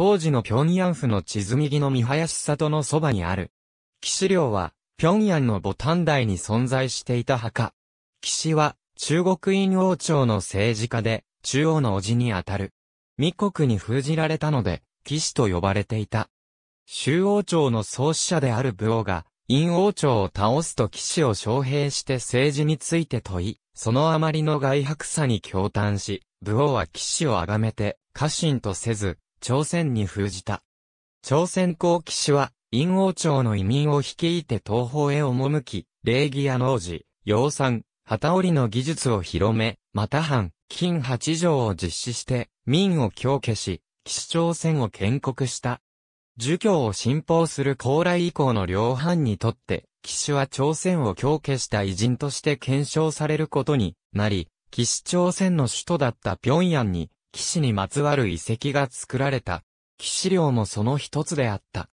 当時の平壌府の地図右の三林里のそばにある。騎士領は、平壌の牡丹台に存在していた墓。騎士は、中国院王朝の政治家で、中央の叔父にあたる。密国に封じられたので、騎士と呼ばれていた。周王朝の創始者である武王が、陰王朝を倒すと騎士を招聘して政治について問い、そのあまりの外白さに驚嘆し、武王は騎士を崇めて、家臣とせず、朝鮮に封じた。朝鮮公騎士は、陰王朝の移民を率いて東方へ赴き、礼儀や農事、養蚕、旗織りの技術を広め、また藩、金八条を実施して、民を強化し、騎士朝鮮を建国した。儒教を信奉する高麗以降の両藩にとって、騎士は朝鮮を強化した偉人として検証されることになり、騎士朝鮮の首都だった平壌に、騎士にまつわる遺跡が作られた。騎士領もその一つであった。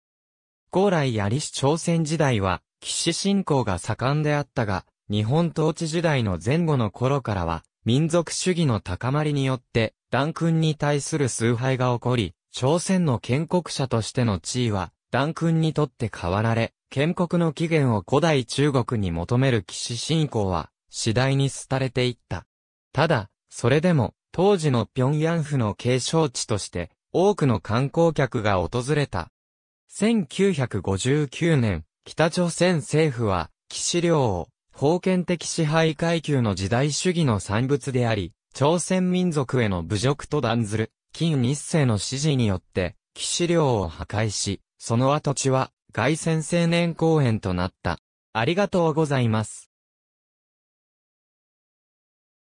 高麗やり氏朝鮮時代は、騎士信仰が盛んであったが、日本統治時代の前後の頃からは、民族主義の高まりによって、弾君に対する崇拝が起こり、朝鮮の建国者としての地位は、弾君にとって変わられ、建国の起源を古代中国に求める騎士信仰は、次第に廃れていった。ただ、それでも、当時の平壌府の継承地として多くの観光客が訪れた。1959年、北朝鮮政府は、騎士領を、封建的支配階級の時代主義の産物であり、朝鮮民族への侮辱と断ずる、金日成の指示によって、騎士領を破壊し、その跡地は、外戦青年公園となった。ありがとうございます。